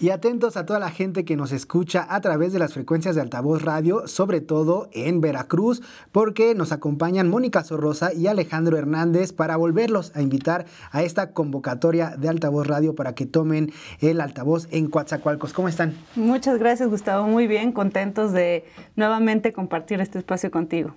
Y atentos a toda la gente que nos escucha a través de las frecuencias de altavoz radio, sobre todo en Veracruz, porque nos acompañan Mónica Sorrosa y Alejandro Hernández para volverlos a invitar a esta convocatoria de altavoz radio para que tomen el altavoz en Coatzacoalcos. ¿Cómo están? Muchas gracias, Gustavo. Muy bien, contentos de nuevamente compartir este espacio contigo.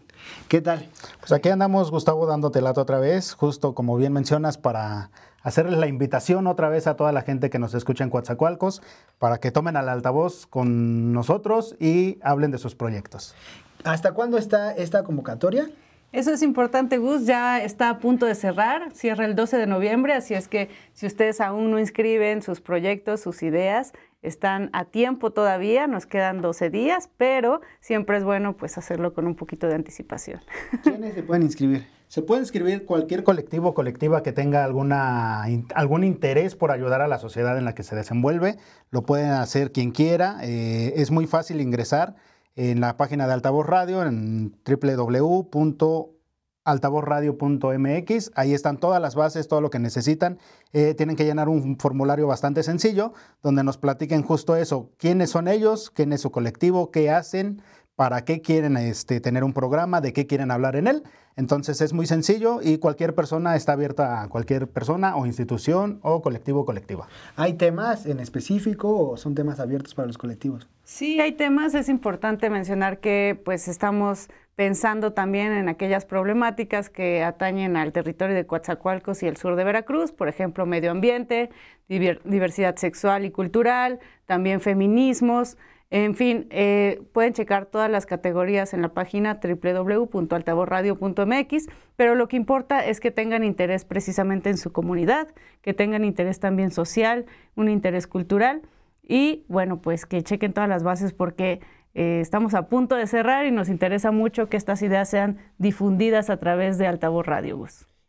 ¿Qué tal? Pues aquí andamos, Gustavo, dándote lato otra vez, justo como bien mencionas, para hacerles la invitación otra vez a toda la gente que nos escucha en Coatzacoalcos para que tomen al altavoz con nosotros y hablen de sus proyectos. ¿Hasta cuándo está esta convocatoria? Eso es importante, Gus. Ya está a punto de cerrar. Cierra el 12 de noviembre, así es que si ustedes aún no inscriben sus proyectos, sus ideas, están a tiempo todavía, nos quedan 12 días, pero siempre es bueno pues hacerlo con un poquito de anticipación. ¿Quiénes se pueden inscribir? se puede inscribir cualquier colectivo o colectiva que tenga alguna, algún interés por ayudar a la sociedad en la que se desenvuelve. Lo pueden hacer quien quiera. Eh, es muy fácil ingresar en la página de Altavoz Radio en www.altavozradio.mx. Ahí están todas las bases, todo lo que necesitan. Eh, tienen que llenar un formulario bastante sencillo donde nos platiquen justo eso, quiénes son ellos, quién es su colectivo, qué hacen, para qué quieren este, tener un programa, de qué quieren hablar en él. Entonces es muy sencillo y cualquier persona está abierta a cualquier persona o institución o colectivo o colectiva. ¿Hay temas en específico o son temas abiertos para los colectivos? Sí, hay temas. Es importante mencionar que pues estamos pensando también en aquellas problemáticas que atañen al territorio de Coatzacoalcos y el sur de Veracruz, por ejemplo, medio ambiente, diversidad sexual y cultural, también feminismos. En fin, eh, pueden checar todas las categorías en la página www.altaborradio.mx, pero lo que importa es que tengan interés precisamente en su comunidad, que tengan interés también social, un interés cultural y bueno, pues que chequen todas las bases porque eh, estamos a punto de cerrar y nos interesa mucho que estas ideas sean difundidas a través de Altavoz Radio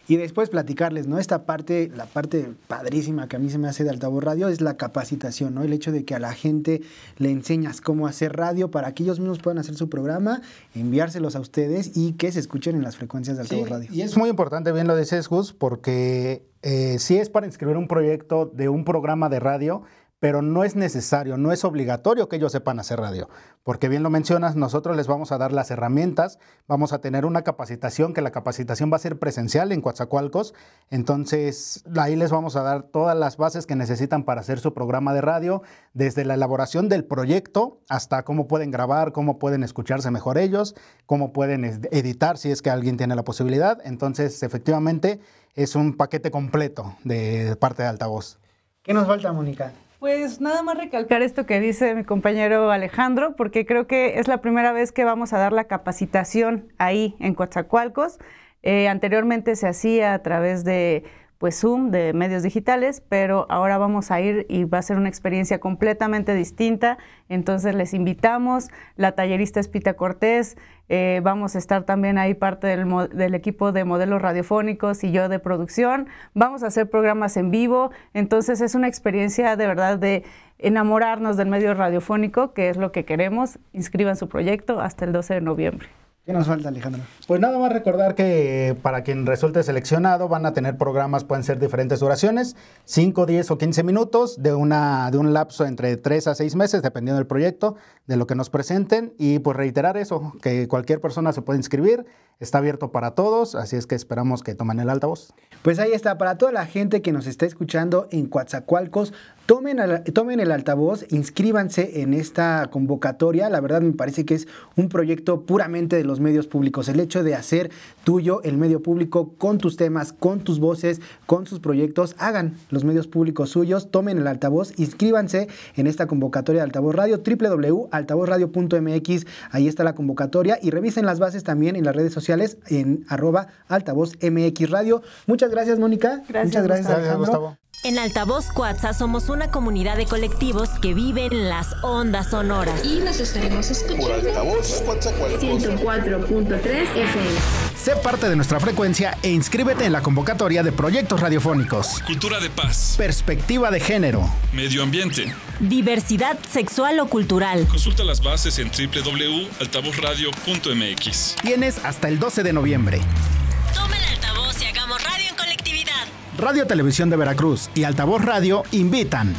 y después platicarles, ¿no? Esta parte, la parte padrísima que a mí se me hace de altavoz radio es la capacitación, ¿no? El hecho de que a la gente le enseñas cómo hacer radio para que ellos mismos puedan hacer su programa, enviárselos a ustedes y que se escuchen en las frecuencias de altavoz radio. Y es muy importante, bien lo de Gus, porque eh, si es para inscribir un proyecto de un programa de radio, pero no es necesario, no es obligatorio que ellos sepan hacer radio, porque bien lo mencionas, nosotros les vamos a dar las herramientas, vamos a tener una capacitación, que la capacitación va a ser presencial en Coatzacoalcos, entonces ahí les vamos a dar todas las bases que necesitan para hacer su programa de radio, desde la elaboración del proyecto hasta cómo pueden grabar, cómo pueden escucharse mejor ellos, cómo pueden editar si es que alguien tiene la posibilidad, entonces efectivamente es un paquete completo de parte de altavoz. ¿Qué nos falta, Mónica? Pues nada más recalcar esto que dice mi compañero Alejandro, porque creo que es la primera vez que vamos a dar la capacitación ahí en Coatzacoalcos. Eh, anteriormente se hacía a través de pues Zoom de medios digitales, pero ahora vamos a ir y va a ser una experiencia completamente distinta. Entonces les invitamos, la tallerista es Pita Cortés, eh, vamos a estar también ahí parte del, del, equipo de modelos radiofónicos y yo de producción. Vamos a hacer programas en vivo, entonces es una experiencia de verdad de enamorarnos del medio radiofónico, que es lo que queremos. Inscriban su proyecto hasta el 12 de noviembre. ¿Qué nos falta, Alejandro? Pues nada más recordar que para quien resulte seleccionado van a tener programas, pueden ser diferentes duraciones, 5, 10 o 15 minutos, de, una, de un lapso entre 3 a 6 meses, dependiendo del proyecto, de lo que nos presenten. Y pues reiterar eso, que cualquier persona se puede inscribir, está abierto para todos, así es que esperamos que tomen el altavoz. Pues ahí está, para toda la gente que nos está escuchando en Coatzacoalcos, Tomen, el altavoz, inscríbanse en esta convocatoria. La verdad me parece que es un proyecto puramente de los medios públicos. El hecho de hacer tuyo el medio público con tus temas, con tus voces, con sus proyectos, hagan los medios públicos suyos, tomen el altavoz, inscríbanse en esta convocatoria de Altavoz Radio, www.altavozradio.mx. Ahí está la convocatoria y revisen las bases también en las redes sociales en arroba altavozmxradio. Muchas gracias, Mónica. Muchas gracias, Gustavo. En Altavoz Cuatza somos una comunidad de colectivos que viven las ondas sonoras. Y nos estaremos escuchando por Altavoz 104.3 FM. Sé parte de nuestra frecuencia e inscríbete en la convocatoria de proyectos radiofónicos. Cultura de paz. Perspectiva de género. Medio ambiente. Diversidad sexual o cultural. Consulta las bases en www.altavozradio.mx. Tienes hasta el 12 de noviembre. Radio Televisión de Veracruz y Altavoz Radio invitan.